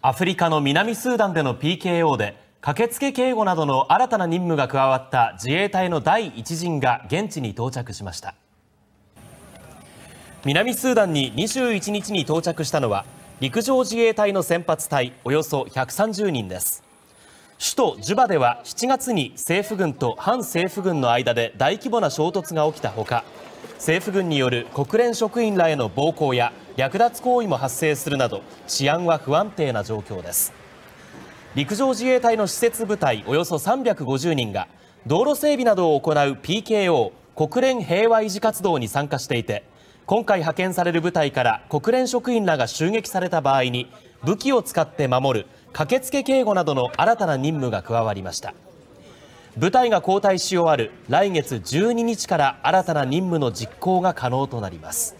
アフリカの南スーダンでの PKO で駆けつけ警護などの新たな任務が加わった自衛隊の第1陣が現地に到着しました南スーダンに21日に到着したのは陸上自衛隊の先発隊およそ130人です首都ジュバでは7月に政府軍と反政府軍の間で大規模な衝突が起きたほか政府軍による国連職員らへの暴行や略奪行為も発生するなど治安は不安定な状況です陸上自衛隊の施設部隊およそ350人が道路整備などを行う PKO 国連平和維持活動に参加していて今回派遣される部隊から国連職員らが襲撃された場合に武器を使って守る駆けつけ警護などの新たな任務が加わりました部隊が交代し終わる来月12日から新たな任務の実行が可能となります